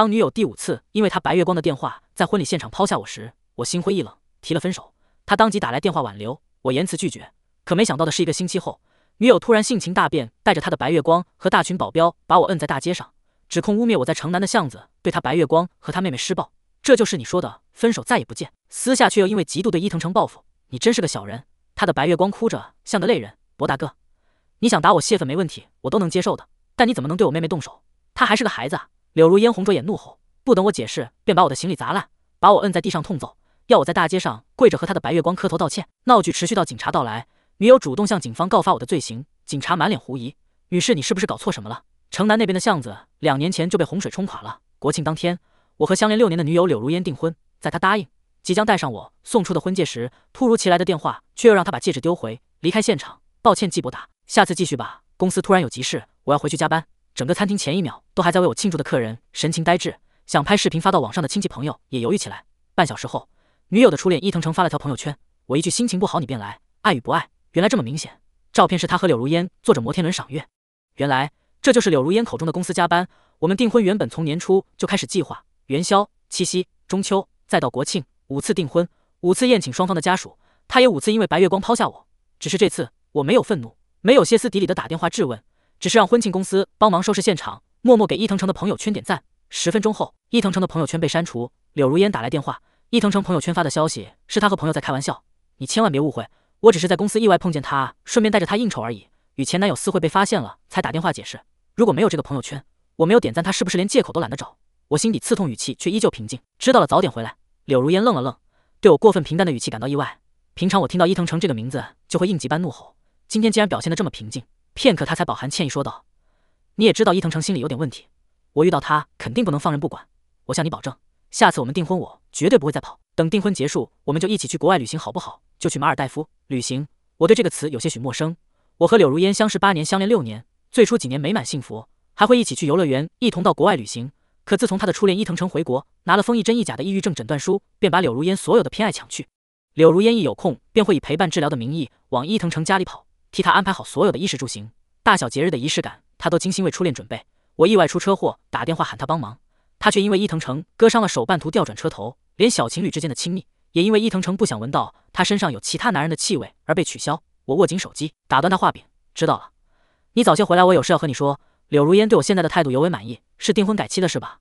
当女友第五次因为他白月光的电话在婚礼现场抛下我时，我心灰意冷，提了分手。他当即打来电话挽留，我言辞拒绝。可没想到的是，一个星期后，女友突然性情大变，带着他的白月光和大群保镖把我摁在大街上，指控污蔑我在城南的巷子对他白月光和他妹妹施暴。这就是你说的分手再也不见，私下却又因为嫉妒对伊藤城报复。你真是个小人。他的白月光哭着像个泪人，博大哥，你想打我泄愤没问题，我都能接受的。但你怎么能对我妹妹动手？她还是个孩子。啊！柳如烟红着眼怒吼，不等我解释，便把我的行李砸烂，把我摁在地上痛揍，要我在大街上跪着和他的白月光磕头道歉。闹剧持续到警察到来，女友主动向警方告发我的罪行。警察满脸狐疑：“女士，你是不是搞错什么了？城南那边的巷子两年前就被洪水冲垮了。国庆当天，我和相恋六年的女友柳如烟订婚，在她答应即将带上我送出的婚戒时，突如其来的电话却又让她把戒指丢回，离开现场。抱歉，季伯达，下次继续吧。公司突然有急事，我要回去加班。”整个餐厅前一秒都还在为我庆祝的客人神情呆滞，想拍视频发到网上的亲戚朋友也犹豫起来。半小时后，女友的初恋伊藤诚发了条朋友圈：“我一句心情不好，你便来，爱与不爱，原来这么明显。”照片是他和柳如烟坐着摩天轮赏月。原来这就是柳如烟口中的公司加班。我们订婚原本从年初就开始计划，元宵、七夕、中秋，再到国庆，五次订婚，五次宴请双方的家属。他也五次因为白月光抛下我。只是这次我没有愤怒，没有歇斯底里的打电话质问。只是让婚庆公司帮忙收拾现场，默默给伊藤诚的朋友圈点赞。十分钟后，伊藤诚的朋友圈被删除。柳如烟打来电话，伊藤诚朋友圈发的消息是他和朋友在开玩笑，你千万别误会，我只是在公司意外碰见他，顺便带着他应酬而已。与前男友私会被发现了，才打电话解释。如果没有这个朋友圈，我没有点赞他，是不是连借口都懒得找？我心底刺痛，语气却依旧平静。知道了，早点回来。柳如烟愣了愣，对我过分平淡的语气感到意外。平常我听到伊藤诚这个名字就会应急般怒吼，今天竟然表现得这么平静。片刻，他才饱含歉意说道：“你也知道伊藤诚心里有点问题，我遇到他肯定不能放任不管。我向你保证，下次我们订婚，我绝对不会再跑。等订婚结束，我们就一起去国外旅行，好不好？就去马尔代夫旅行。我对这个词有些许陌生。我和柳如烟相识八年，相恋六年，最初几年美满幸福，还会一起去游乐园，一同到国外旅行。可自从他的初恋伊藤诚回国，拿了封一真一假的抑郁症诊断书，便把柳如烟所有的偏爱抢去。柳如烟一有空，便会以陪伴治疗的名义往伊藤诚家里跑。”替他安排好所有的衣食住行，大小节日的仪式感，他都精心为初恋准备。我意外出车祸，打电话喊他帮忙，他却因为伊藤城割伤了手，半途调转车头。连小情侣之间的亲密，也因为伊藤城不想闻到他身上有其他男人的气味而被取消。我握紧手机，打断他话柄，知道了，你早些回来，我有事要和你说。柳如烟对我现在的态度尤为满意，是订婚改期的事吧？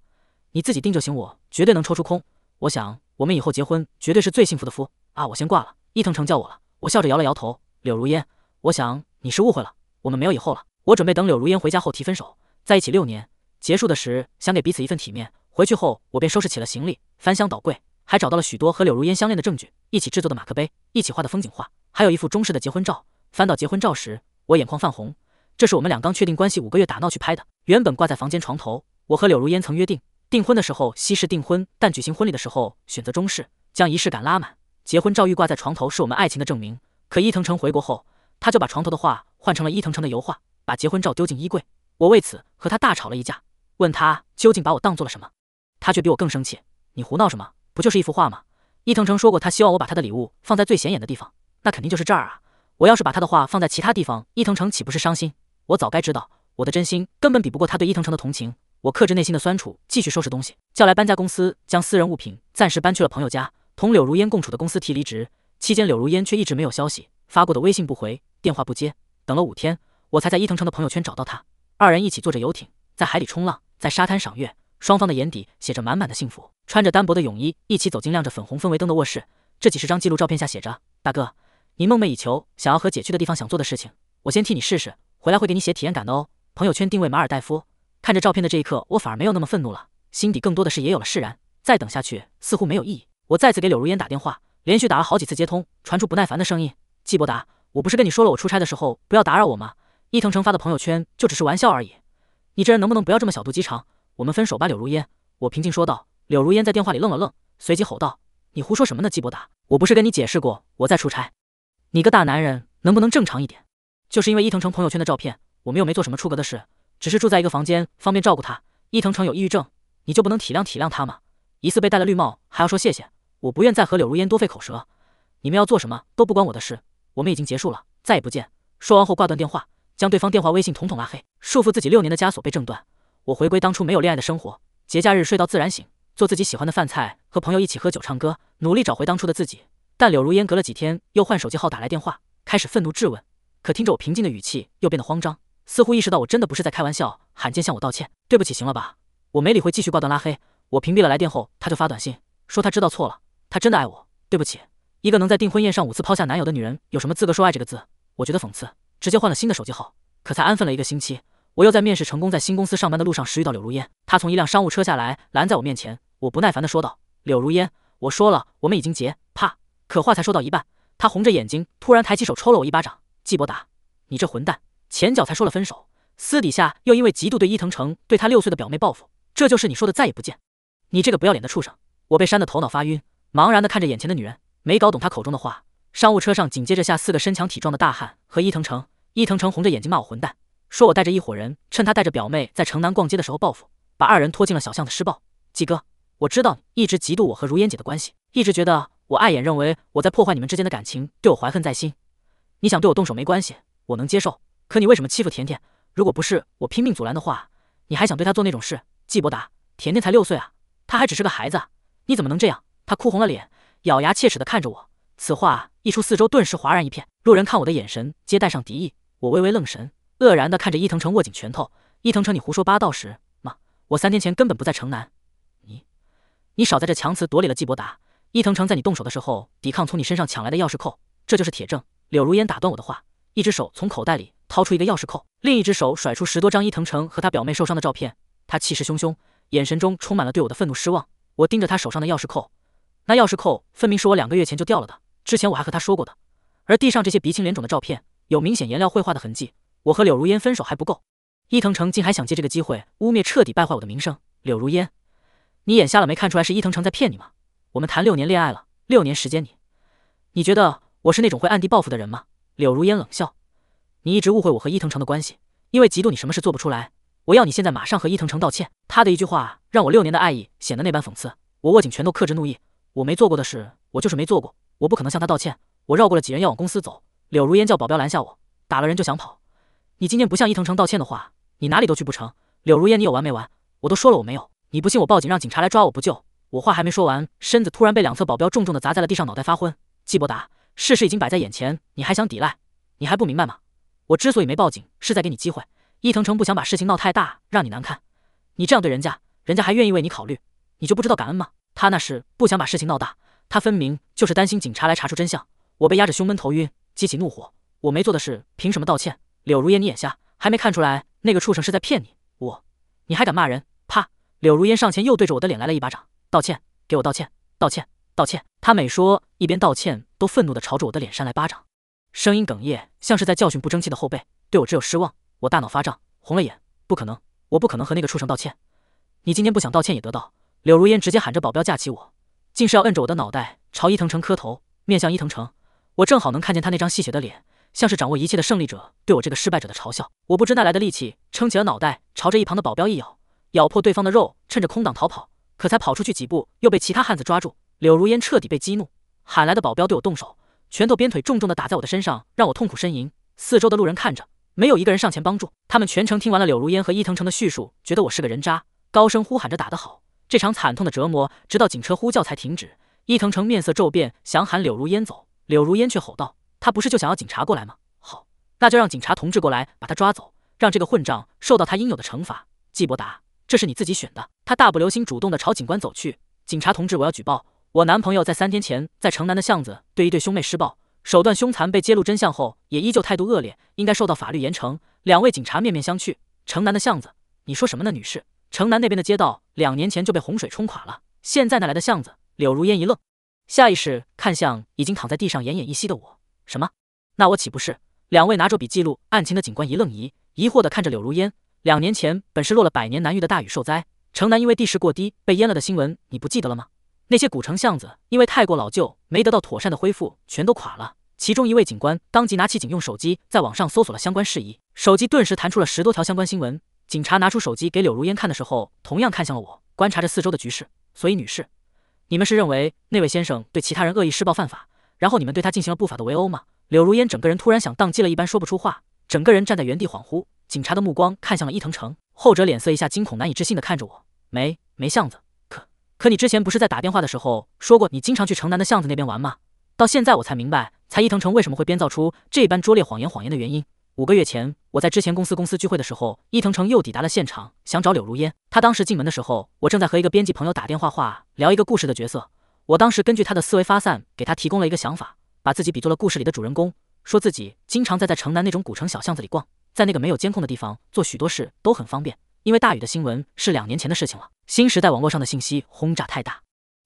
你自己定就行，我绝对能抽出空。我想我们以后结婚绝对是最幸福的夫啊！我先挂了。伊藤城叫我了，我笑着摇了摇头。柳如烟。我想你是误会了，我们没有以后了。我准备等柳如烟回家后提分手，在一起六年结束的时，想给彼此一份体面。回去后，我便收拾起了行李，翻箱倒柜，还找到了许多和柳如烟相恋的证据，一起制作的马克杯，一起画的风景画，还有一副中式的结婚照。翻到结婚照时，我眼眶泛红，这是我们俩刚确定关系五个月打闹去拍的，原本挂在房间床头。我和柳如烟曾约定，订婚的时候西式订婚，但举行婚礼的时候选择中式，将仪式感拉满。结婚照欲挂在床头，是我们爱情的证明。可伊藤诚回国后。他就把床头的画换成了伊藤城的油画，把结婚照丢进衣柜。我为此和他大吵了一架，问他究竟把我当做了什么？他却比我更生气。你胡闹什么？不就是一幅画吗？伊藤城说过，他希望我把他的礼物放在最显眼的地方，那肯定就是这儿啊！我要是把他的话放在其他地方，伊藤城岂不是伤心？我早该知道，我的真心根本比不过他对伊藤城的同情。我克制内心的酸楚，继续收拾东西，叫来搬家公司，将私人物品暂时搬去了朋友家。同柳如烟共处的公司提离职期间，柳如烟却一直没有消息，发过的微信不回。电话不接，等了五天，我才在伊藤城的朋友圈找到他。二人一起坐着游艇在海里冲浪，在沙滩赏月，双方的眼底写着满满的幸福。穿着单薄的泳衣，一起走进亮着粉红氛围灯的卧室。这几十张记录照片下写着：“大哥，你梦寐以求想要和姐去的地方，想做的事情，我先替你试试，回来会给你写体验感的哦。”朋友圈定位马尔代夫。看着照片的这一刻，我反而没有那么愤怒了，心底更多的是也有了释然。再等下去似乎没有意义。我再次给柳如烟打电话，连续打了好几次，接通，传出不耐烦的声音：“季伯达。”我不是跟你说了，我出差的时候不要打扰我吗？伊藤诚发的朋友圈就只是玩笑而已，你这人能不能不要这么小肚鸡肠？我们分手吧，柳如烟。我平静说道。柳如烟在电话里愣了愣，随即吼道：“你胡说什么呢，纪伯达？我不是跟你解释过，我在出差。你个大男人能不能正常一点？就是因为伊藤诚朋友圈的照片，我们又没做什么出格的事，只是住在一个房间方便照顾他。伊藤诚有抑郁症，你就不能体谅体谅他吗？一次被戴了绿帽还要说谢谢，我不愿再和柳如烟多费口舌。你们要做什么都不关我的事。”我们已经结束了，再也不见。说完后挂断电话，将对方电话、微信统统拉黑，束缚自己六年的枷锁被挣断。我回归当初没有恋爱的生活，节假日睡到自然醒，做自己喜欢的饭菜，和朋友一起喝酒、唱歌，努力找回当初的自己。但柳如烟隔了几天又换手机号打来电话，开始愤怒质问。可听着我平静的语气，又变得慌张，似乎意识到我真的不是在开玩笑。罕见向我道歉，对不起，行了吧？我没理会，继续挂断拉黑。我屏蔽了来电后，他就发短信说他知道错了，他真的爱我，对不起。一个能在订婚宴上五次抛下男友的女人，有什么资格说爱这个字？我觉得讽刺。直接换了新的手机号，可才安分了一个星期，我又在面试成功，在新公司上班的路上时遇到柳如烟。她从一辆商务车下来，拦在我面前。我不耐烦地说道：“柳如烟，我说了，我们已经结，怕。”可话才说到一半，她红着眼睛，突然抬起手抽了我一巴掌。季伯达，你这混蛋，前脚才说了分手，私底下又因为嫉妒对伊藤诚，对他六岁的表妹报复，这就是你说的再也不见？你这个不要脸的畜生！我被扇得头脑发晕，茫然地看着眼前的女人。没搞懂他口中的话。商务车上紧接着下四个身强体壮的大汉和伊藤城。伊藤城红着眼睛骂我混蛋，说我带着一伙人趁他带着表妹在城南逛街的时候报复，把二人拖进了小巷子施暴。季哥，我知道你一直嫉妒我和如烟姐的关系，一直觉得我碍眼，认为我在破坏你们之间的感情，对我怀恨在心。你想对我动手没关系，我能接受。可你为什么欺负甜甜？如果不是我拼命阻拦的话，你还想对她做那种事？季伯达，甜甜才六岁啊，她还只是个孩子，你怎么能这样？他哭红了脸。咬牙切齿地看着我，此话一出，四周顿时哗然一片。路人看我的眼神皆带上敌意。我微微愣神，愕然地看着伊藤诚握紧拳头。伊藤诚，你胡说八道时吗？我三天前根本不在城南，你，你少在这强词夺理了，季伯达！伊藤诚，在你动手的时候，抵抗从你身上抢来的钥匙扣，这就是铁证。柳如烟打断我的话，一只手从口袋里掏出一个钥匙扣，另一只手甩出十多张伊藤诚和他表妹受伤的照片。他气势汹汹，眼神中充满了对我的愤怒、失望。我盯着他手上的钥匙扣。那钥匙扣分明是我两个月前就掉了的，之前我还和他说过的。而地上这些鼻青脸肿的照片，有明显颜料绘画的痕迹。我和柳如烟分手还不够，伊藤诚竟还想借这个机会污蔑、彻底败坏我的名声。柳如烟，你眼瞎了没看出来是伊藤诚在骗你吗？我们谈六年恋爱了，六年时间你，你觉得我是那种会暗地报复的人吗？柳如烟冷笑，你一直误会我和伊藤诚的关系，因为嫉妒你什么事做不出来。我要你现在马上和伊藤诚道歉。他的一句话让我六年的爱意显得那般讽刺。我握紧拳头，克制怒意。我没做过的事，我就是没做过，我不可能向他道歉。我绕过了几人，要往公司走。柳如烟叫保镖拦下我，打了人就想跑。你今天不向伊藤城道歉的话，你哪里都去不成。柳如烟，你有完没完？我都说了我没有，你不信我报警让警察来抓我不就？我话还没说完，身子突然被两侧保镖重重的砸在了地上，脑袋发昏。季伯达，事实已经摆在眼前，你还想抵赖？你还不明白吗？我之所以没报警，是在给你机会。伊藤城不想把事情闹太大，让你难堪。你这样对人家，人家还愿意为你考虑，你就不知道感恩吗？他那是不想把事情闹大，他分明就是担心警察来查出真相。我被压着胸闷头晕，激起怒火，我没做的事凭什么道歉？柳如烟，你眼瞎还没看出来那个畜生是在骗你？我，你还敢骂人？啪！柳如烟上前又对着我的脸来了一巴掌。道歉，给我道歉，道歉，道歉。他每说一边道歉，都愤怒地朝着我的脸扇来巴掌，声音哽咽，像是在教训不争气的后辈，对我只有失望。我大脑发胀，红了眼，不可能，我不可能和那个畜生道歉。你今天不想道歉也得道。柳如烟直接喊着保镖架起我，竟是要摁着我的脑袋朝伊藤城磕头。面向伊藤城，我正好能看见他那张戏谑的脸，像是掌握一切的胜利者对我这个失败者的嘲笑。我不知哪来的力气，撑起了脑袋，朝着一旁的保镖一咬，咬破对方的肉，趁着空档逃跑。可才跑出去几步，又被其他汉子抓住。柳如烟彻底被激怒，喊来的保镖对我动手，拳头、鞭腿重重的打在我的身上，让我痛苦呻吟。四周的路人看着，没有一个人上前帮助。他们全程听完了柳如烟和伊藤城的叙述，觉得我是个人渣，高声呼喊着打得好。这场惨痛的折磨直到警车呼叫才停止。伊藤城面色骤变，想喊柳如烟走，柳如烟却吼道：“他不是就想要警察过来吗？好，那就让警察同志过来把他抓走，让这个混账受到他应有的惩罚。”季伯达，这是你自己选的。他大步流星，主动地朝警官走去。警察同志，我要举报，我男朋友在三天前在城南的巷子对一对兄妹施暴，手段凶残，被揭露真相后也依旧态度恶劣，应该受到法律严惩。两位警察面面相觑。城南的巷子，你说什么呢，女士？城南那边的街道两年前就被洪水冲垮了，现在那来的巷子？柳如烟一愣，下意识看向已经躺在地上奄奄一息的我。什么？那我岂不是？两位拿着笔记录案情的警官一愣一疑惑的看着柳如烟。两年前本是落了百年难遇的大雨受灾，城南因为地势过低被淹了的新闻你不记得了吗？那些古城巷子因为太过老旧，没得到妥善的恢复，全都垮了。其中一位警官当即拿起警用手机，在网上搜索了相关事宜，手机顿时弹出了十多条相关新闻。警察拿出手机给柳如烟看的时候，同样看向了我，观察着四周的局势。所以，女士，你们是认为那位先生对其他人恶意施暴犯法，然后你们对他进行了不法的围殴吗？柳如烟整个人突然像宕机了一般说不出话，整个人站在原地恍惚。警察的目光看向了伊藤城，后者脸色一下惊恐，难以置信的看着我。没没巷子，可可你之前不是在打电话的时候说过你经常去城南的巷子那边玩吗？到现在我才明白，才伊藤城为什么会编造出这般拙劣谎言谎言的原因。五个月前，我在之前公司公司聚会的时候，伊藤城又抵达了现场，想找柳如烟。他当时进门的时候，我正在和一个编辑朋友打电话，聊一个故事的角色。我当时根据他的思维发散，给他提供了一个想法，把自己比作了故事里的主人公，说自己经常在在城南那种古城小巷子里逛，在那个没有监控的地方做许多事都很方便。因为大雨的新闻是两年前的事情了，新时代网络上的信息轰炸太大，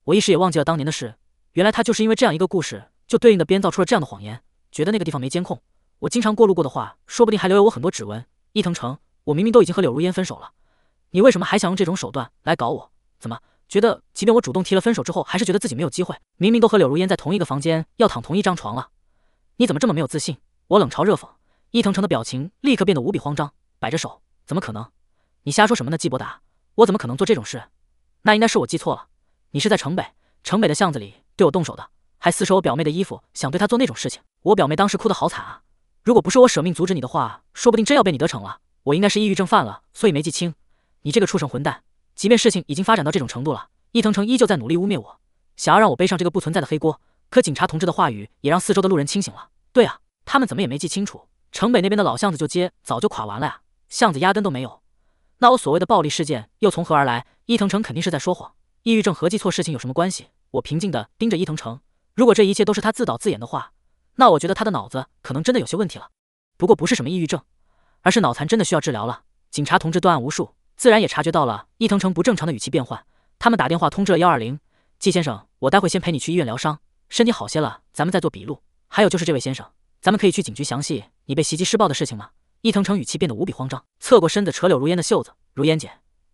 我一时也忘记了当年的事。原来他就是因为这样一个故事，就对应的编造出了这样的谎言，觉得那个地方没监控。我经常过路过的话，说不定还留有我很多指纹。伊藤诚，我明明都已经和柳如烟分手了，你为什么还想用这种手段来搞我？怎么觉得，即便我主动提了分手之后，还是觉得自己没有机会？明明都和柳如烟在同一个房间，要躺同一张床了，你怎么这么没有自信？我冷嘲热讽，伊藤诚的表情立刻变得无比慌张，摆着手：“怎么可能？你瞎说什么呢，季伯达？我怎么可能做这种事？那应该是我记错了。你是在城北，城北的巷子里对我动手的，还撕扯我表妹的衣服，想对她做那种事情。我表妹当时哭得好惨啊！”如果不是我舍命阻止你的话，说不定真要被你得逞了。我应该是抑郁症犯了，所以没记清。你这个畜生混蛋！即便事情已经发展到这种程度了，伊藤诚依旧在努力污蔑我，想要让我背上这个不存在的黑锅。可警察同志的话语也让四周的路人清醒了。对啊，他们怎么也没记清楚，城北那边的老巷子就街早就垮完了呀，巷子压根都没有。那我所谓的暴力事件又从何而来？伊藤诚肯定是在说谎。抑郁症合计错事情有什么关系？我平静地盯着伊藤诚。如果这一切都是他自导自演的话。那我觉得他的脑子可能真的有些问题了，不过不是什么抑郁症，而是脑残，真的需要治疗了。警察同志断案无数，自然也察觉到了伊藤诚不正常的语气变换。他们打电话通知了幺二零，季先生，我待会先陪你去医院疗伤，身体好些了，咱们再做笔录。还有就是这位先生，咱们可以去警局详细你被袭击施暴的事情吗？伊藤诚语气变得无比慌张，侧过身子扯柳如烟的袖子，如烟姐，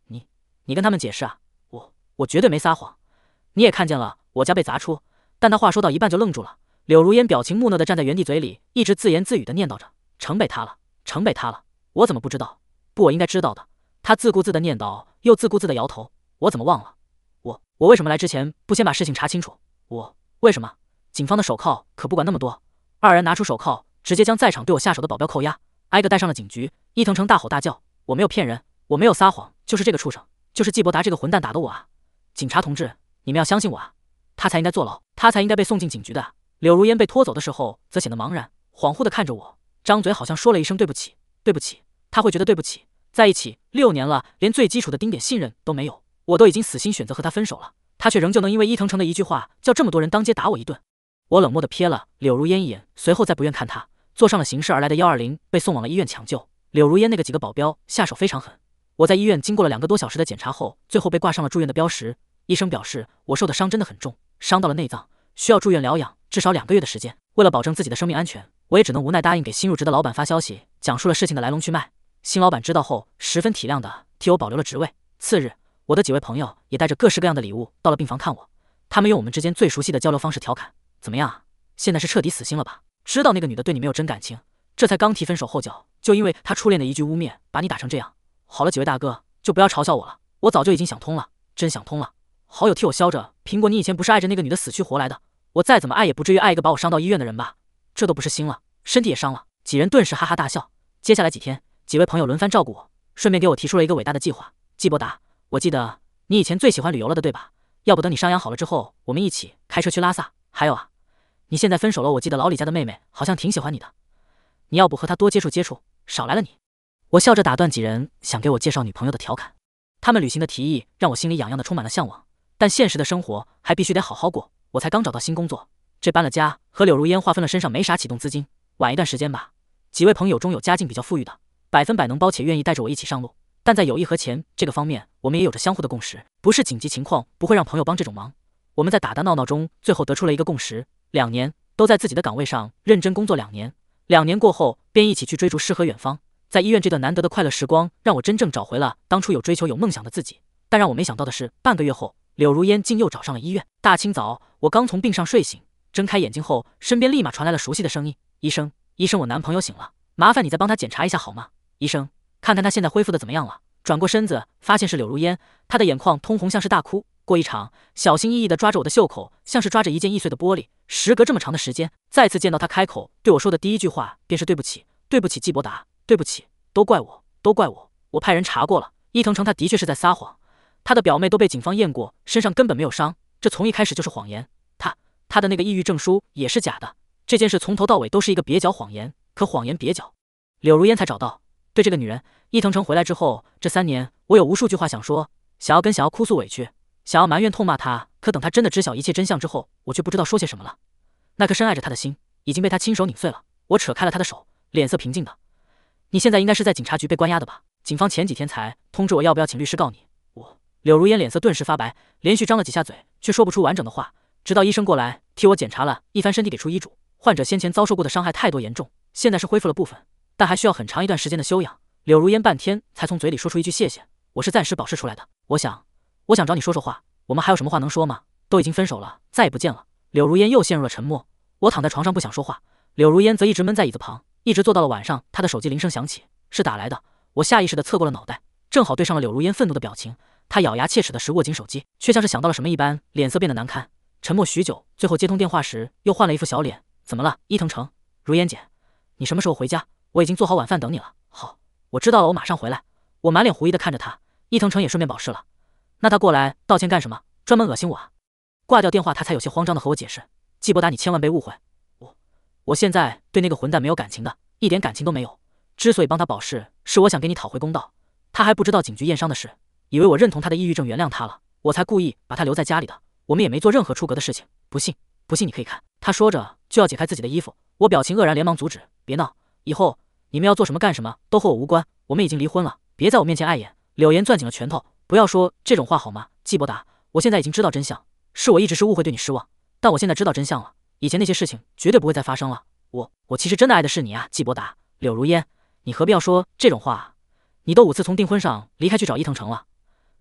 你你跟他们解释啊，我我绝对没撒谎，你也看见了我家被砸出。但他话说到一半就愣住了。柳如烟表情木讷的站在原地，嘴里一直自言自语的念叨着：“城北塌了，城北塌了，我怎么不知道？不，我应该知道的。”他自顾自的念叨，又自顾自的摇头：“我怎么忘了？我我为什么来之前不先把事情查清楚？我为什么？警方的手铐可不管那么多。”二人拿出手铐，直接将在场对我下手的保镖扣押，挨个带上了警局。伊藤城大吼大叫：“我没有骗人，我没有撒谎，就是这个畜生，就是纪伯达这个混蛋打的我啊！警察同志，你们要相信我啊！他才应该坐牢，他才应该被送进警局的柳如烟被拖走的时候，则显得茫然、恍惚地看着我，张嘴好像说了一声“对不起，对不起”。他会觉得对不起，在一起六年了，连最基础的丁点信任都没有。我都已经死心，选择和他分手了，他却仍旧能因为伊藤诚的一句话，叫这么多人当街打我一顿。我冷漠地瞥了柳如烟一眼，随后再不愿看他，坐上了行事而来的幺二零，被送往了医院抢救。柳如烟那个几个保镖下手非常狠，我在医院经过了两个多小时的检查后，最后被挂上了住院的标识。医生表示，我受的伤真的很重，伤到了内脏。需要住院疗养至少两个月的时间。为了保证自己的生命安全，我也只能无奈答应给新入职的老板发消息，讲述了事情的来龙去脉。新老板知道后，十分体谅的替我保留了职位。次日，我的几位朋友也带着各式各样的礼物到了病房看我。他们用我们之间最熟悉的交流方式调侃：“怎么样啊？现在是彻底死心了吧？知道那个女的对你没有真感情，这才刚提分手，后脚就因为她初恋的一句污蔑把你打成这样。好了，几位大哥就不要嘲笑我了，我早就已经想通了，真想通了。好友替我削着苹果，你以前不是爱着那个女的死去活来？的我再怎么爱也不至于爱一个把我伤到医院的人吧？这都不是心了，身体也伤了。几人顿时哈哈大笑。接下来几天，几位朋友轮番照顾我，顺便给我提出了一个伟大的计划。季伯达，我记得你以前最喜欢旅游了的，对吧？要不等你伤养好了之后，我们一起开车去拉萨。还有啊，你现在分手了，我记得老李家的妹妹好像挺喜欢你的，你要不和她多接触接触？少来了你。我笑着打断几人想给我介绍女朋友的调侃。他们旅行的提议让我心里痒痒的，充满了向往。但现实的生活还必须得好好过。我才刚找到新工作，这搬了家，和柳如烟划分了身上没啥启动资金，晚一段时间吧。几位朋友中有家境比较富裕的，百分百能包且愿意带着我一起上路。但在友谊和钱这个方面，我们也有着相互的共识，不是紧急情况不会让朋友帮这种忙。我们在打打闹闹中，最后得出了一个共识：两年都在自己的岗位上认真工作，两年，两年过后便一起去追逐诗和远方。在医院这段难得的快乐时光，让我真正找回了当初有追求、有梦想的自己。但让我没想到的是，半个月后。柳如烟竟又找上了医院。大清早，我刚从病上睡醒，睁开眼睛后，身边立马传来了熟悉的声音：“医生，医生，我男朋友醒了，麻烦你再帮他检查一下好吗？医生，看看他现在恢复的怎么样了。”转过身子，发现是柳如烟，她的眼眶通红，像是大哭过一场，小心翼翼地抓着我的袖口，像是抓着一件易碎的玻璃。时隔这么长的时间，再次见到他，开口对我说的第一句话便是：“对不起，对不起，季伯达，对不起，都怪我，都怪我，我派人查过了，伊藤诚，他的确是在撒谎。”他的表妹都被警方验过，身上根本没有伤，这从一开始就是谎言。他他的那个抑郁症书也是假的，这件事从头到尾都是一个蹩脚谎言。可谎言蹩脚，柳如烟才找到。对这个女人，伊藤诚回来之后，这三年我有无数句话想说，想要跟想要哭诉委屈，想要埋怨痛骂她。可等她真的知晓一切真相之后，我却不知道说些什么了。那颗深爱着她的心已经被她亲手拧碎了。我扯开了她的手，脸色平静的。你现在应该是在警察局被关押的吧？警方前几天才通知我要不要请律师告你。柳如烟脸色顿时发白，连续张了几下嘴，却说不出完整的话。直到医生过来替我检查了一番身体，给出医嘱，患者先前遭受过的伤害太多严重，现在是恢复了部分，但还需要很长一段时间的休养。柳如烟半天才从嘴里说出一句：“谢谢。”我是暂时保释出来的，我想，我想找你说说话。我们还有什么话能说吗？都已经分手了，再也不见了。柳如烟又陷入了沉默。我躺在床上不想说话，柳如烟则一直闷在椅子旁，一直坐到了晚上。她的手机铃声响起，是打来的。我下意识地侧过了脑袋，正好对上了柳如烟愤怒的表情。他咬牙切齿的时握紧手机，却像是想到了什么一般，脸色变得难堪。沉默许久，最后接通电话时又换了一副小脸。怎么了，伊藤城？如烟姐，你什么时候回家？我已经做好晚饭等你了。好，我知道了，我马上回来。我满脸狐疑的看着他。伊藤城也顺便保释了，那他过来道歉干什么？专门恶心我啊？挂掉电话，他才有些慌张的和我解释：季伯达，你千万别误会，我我现在对那个混蛋没有感情的，一点感情都没有。之所以帮他保释，是我想给你讨回公道。他还不知道警局验伤的事。以为我认同他的抑郁症，原谅他了，我才故意把他留在家里的。我们也没做任何出格的事情，不信？不信你可以看。他说着就要解开自己的衣服，我表情愕然，连忙阻止：“别闹，以后你们要做什么干什么都和我无关，我们已经离婚了，别在我面前碍眼。”柳岩攥紧了拳头：“不要说这种话好吗，季伯达？我现在已经知道真相，是我一直是误会，对你失望，但我现在知道真相了，以前那些事情绝对不会再发生了。我……我其实真的爱的是你啊，季伯达。柳如烟，你何必要说这种话？你都五次从订婚上离开去找伊藤城了。”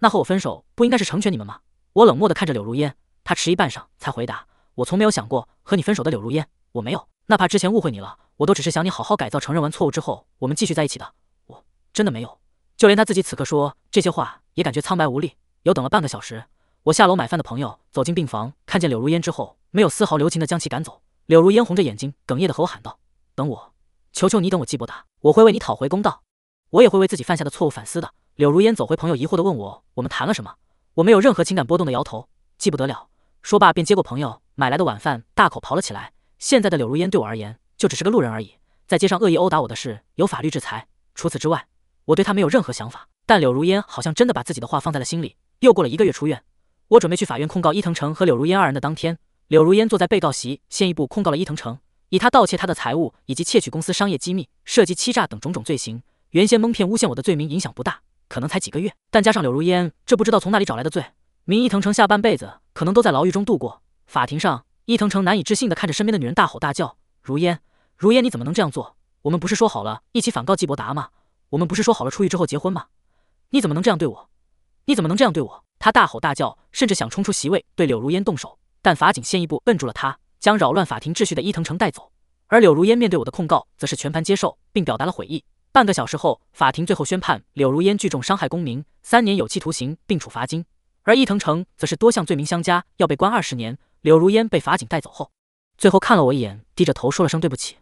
那和我分手不应该是成全你们吗？我冷漠地看着柳如烟，她迟疑半晌才回答：“我从没有想过和你分手的柳如烟，我没有。哪怕之前误会你了，我都只是想你好好改造，承认完错误之后，我们继续在一起的。我真的没有。”就连他自己此刻说这些话，也感觉苍白无力。又等了半个小时，我下楼买饭的朋友走进病房，看见柳如烟之后，没有丝毫留情地将其赶走。柳如烟红着眼睛，哽咽地和我喊道：“等我，求求你等我，季伯达，我会为你讨回公道，我也会为自己犯下的错误反思的。”柳如烟走回，朋友疑惑地问我：“我们谈了什么？”我没有任何情感波动的摇头，记不得了。说罢，便接过朋友买来的晚饭，大口刨了起来。现在的柳如烟对我而言，就只是个路人而已。在街上恶意殴打我的事，有法律制裁。除此之外，我对他没有任何想法。但柳如烟好像真的把自己的话放在了心里。又过了一个月，出院，我准备去法院控告伊藤诚和柳如烟二人的当天，柳如烟坐在被告席，先一步控告了伊藤诚，以他盗窃他的财物以及窃取公司商业机密、涉及欺诈等种种罪行。原先蒙骗诬陷我的罪名影响不大。可能才几个月，但加上柳如烟这不知道从哪里找来的罪，明伊藤城下半辈子可能都在牢狱中度过。法庭上，伊藤城难以置信地看着身边的女人，大吼大叫：“如烟，如烟，你怎么能这样做？我们不是说好了一起反告季伯达吗？我们不是说好了出狱之后结婚吗？你怎么能这样对我？你怎么能这样对我？”他大吼大叫，甚至想冲出席位对柳如烟动手，但法警先一步摁住了他，将扰乱法庭秩序的伊藤城带走。而柳如烟面对我的控告，则是全盘接受，并表达了悔意。半个小时后，法庭最后宣判柳如烟聚众伤害公民，三年有期徒刑，并处罚金；而伊藤诚则是多项罪名相加，要被关二十年。柳如烟被法警带走后，最后看了我一眼，低着头说了声对不起。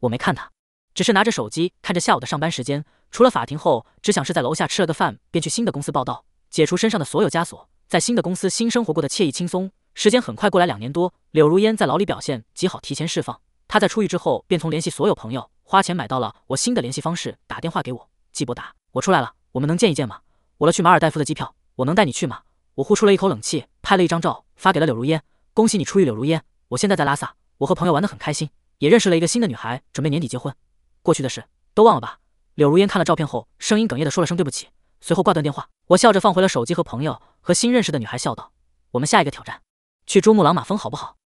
我没看他，只是拿着手机看着下午的上班时间。除了法庭后，只想是在楼下吃了个饭，便去新的公司报道，解除身上的所有枷锁。在新的公司，新生活过得惬意轻松。时间很快过来，两年多，柳如烟在牢里表现极好，提前释放。他在出狱之后，便从联系所有朋友。花钱买到了我新的联系方式，打电话给我，季伯达，我出来了，我们能见一见吗？我了去马尔代夫的机票，我能带你去吗？我呼出了一口冷气，拍了一张照发给了柳如烟，恭喜你出狱，柳如烟，我现在在拉萨，我和朋友玩得很开心，也认识了一个新的女孩，准备年底结婚，过去的事都忘了吧。柳如烟看了照片后，声音哽咽的说了声对不起，随后挂断电话。我笑着放回了手机和朋友，和新认识的女孩笑道，我们下一个挑战，去珠穆朗玛峰好不好？